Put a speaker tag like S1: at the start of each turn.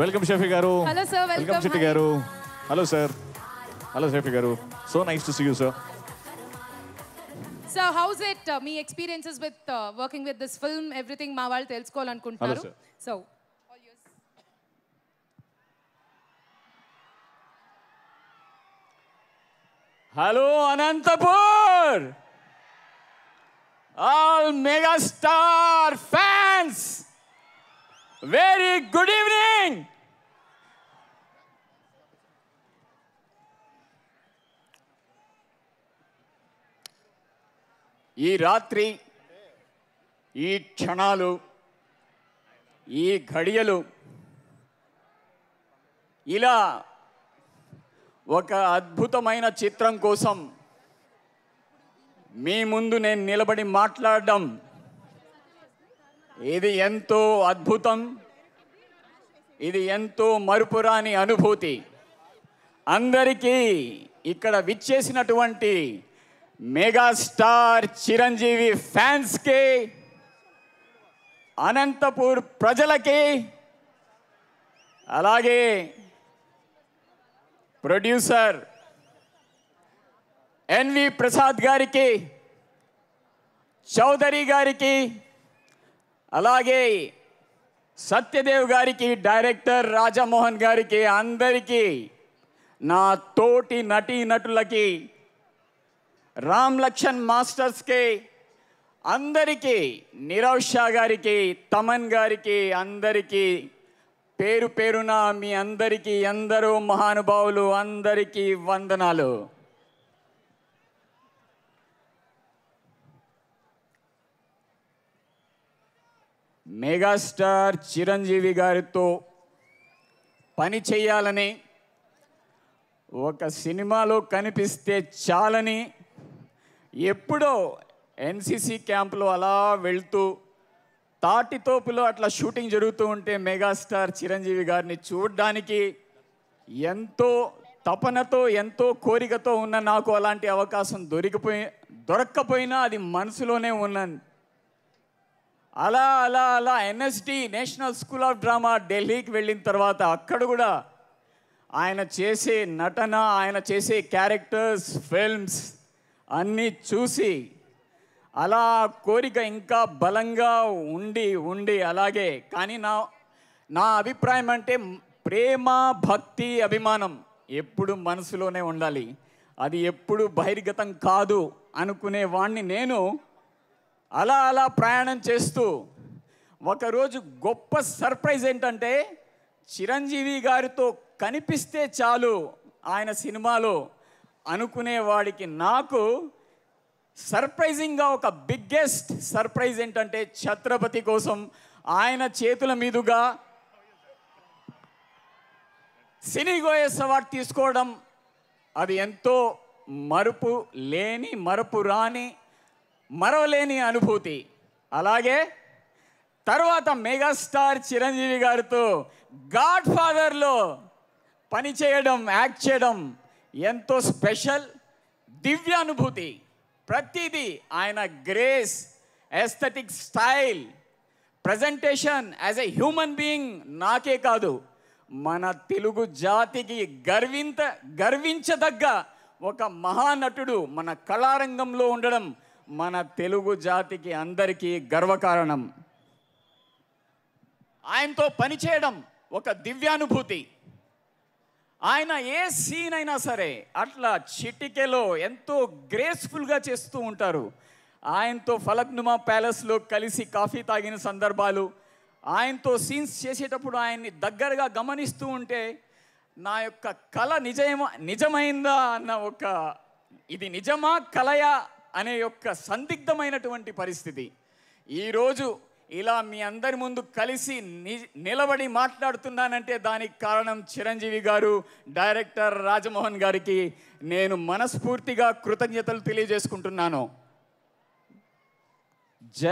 S1: welcome Shafi గారు hello sir welcome Shetty గారు hello sir hello Shafi garu so nice to see you sir so how's it మీ experiences with working with this film everything మా వాళ్ళు తెలుసుకోవాలనుకుంటున్నారు so hello Anantapur all megastar very good evening ఈ రాత్రి ఈ క్షణాలు ఈ ఘడియలు ఇలా ఒక అద్భుతమైన చిత్రం కోసం మీ ముందు నేను నిలబడి మాట్లాడడం ఇది ఎంతో అద్భుతం ఇది ఎంతో మరుపురాని అనుభూతి అందరికీ ఇక్కడ విచ్చేసినటువంటి మెగాస్టార్ చిరంజీవి ఫ్యాన్స్కి అనంతపూర్ ప్రజలకి అలాగే ప్రొడ్యూసర్ ఎన్వి ప్రసాద్ గారికి చౌదరి గారికి అలాగే సత్యదేవ్ గారికి డైరెక్టర్ రాజమోహన్ గారికి అందరికీ నా తోటి నటీ నటులకి రామ్ లక్ష్మణ్ మాస్టర్స్కి అందరికీ నీరవ్ షా గారికి తమన్ గారికి అందరికీ పేరు పేరున మీ అందరికీ ఎందరో మహానుభావులు అందరికీ వందనాలు మెగాస్టార్ చిరంజీవి గారితో పని చేయాలని ఒక సినిమాలో కనిపిస్తే చాలని ఎప్పుడో ఎన్సిసి క్యాంప్లో అలా వెళ్తూ తాటితోపులో అట్లా షూటింగ్ జరుగుతూ ఉంటే మెగాస్టార్ చిరంజీవి గారిని చూడడానికి ఎంతో తపనతో ఎంతో కోరికతో ఉన్న నాకు అలాంటి అవకాశం దొరికిపోయి దొరక్కపోయినా అది మనసులోనే ఉన్నాను అలా అలా అలా NSD national school of drama ఢిల్లీకి వెళ్ళిన తర్వాత అక్కడ కూడా ఆయన చేసే నటన ఆయన చేసే క్యారెక్టర్స్ ఫిల్మ్స్ అన్నీ చూసి అలా కోరిక ఇంకా బలంగా ఉండి ఉండి అలాగే కానీ నా నా అభిప్రాయం అంటే ప్రేమ భక్తి అభిమానం ఎప్పుడు మనసులోనే ఉండాలి అది ఎప్పుడు బహిర్గతం కాదు అనుకునే వాణ్ణి నేను అలా అలా ప్రయాణం చేస్తూ ఒకరోజు గొప్ప సర్ప్రైజ్ ఏంటంటే చిరంజీవి గారితో కనిపిస్తే చాలు ఆయన సినిమాలో అనుకునేవాడికి నాకు సర్ప్రైజింగ్గా ఒక బిగ్గెస్ట్ సర్ప్రైజ్ ఏంటంటే ఛత్రపతి కోసం ఆయన చేతుల మీదుగా సినీ గోయస్ అవార్డు తీసుకోవడం అది ఎంతో మరుపు లేని మరపు రాని మరవలేని అనుభూతి అలాగే తర్వాత మెగాస్టార్ చిరంజీవి గారితో గాడ్ ఫాదర్లో పనిచేయడం యాక్ట్ చేయడం ఎంతో స్పెషల్ అనుభూతి ప్రతిదీ ఆయన grace aesthetic style presentation as a human being నాకే కాదు మన తెలుగు జాతికి గర్వింత గర్వించదగ్గ ఒక మహానటుడు మన కళారంగంలో ఉండడం మన తెలుగు జాతికి అందరికీ గర్వకారణం ఆయనతో పనిచేయడం ఒక దివ్యానుభూతి ఆయన ఏ సీన్ అయినా సరే అట్లా చిటికెలో ఎంతో గ్రేస్ఫుల్గా చేస్తూ ఉంటారు ఆయనతో ఫలక్నుమా ప్యాలెస్లో కలిసి కాఫీ తాగిన సందర్భాలు ఆయనతో సీన్స్ చేసేటప్పుడు ఆయన్ని దగ్గరగా గమనిస్తూ ఉంటే నా యొక్క కళ నిజమ నిజమైందా అన్న ఒక ఇది నిజమా కలయా అనే యొక్క సందిగ్ధమైనటువంటి పరిస్థితి ఈరోజు ఇలా మీ అందరి ముందు కలిసి నిలబడి మాట్లాడుతున్నానంటే దానికి కారణం చిరంజీవి గారు డైరెక్టర్ రాజమోహన్ గారికి నేను మనస్ఫూర్తిగా కృతజ్ఞతలు తెలియజేసుకుంటున్నాను జ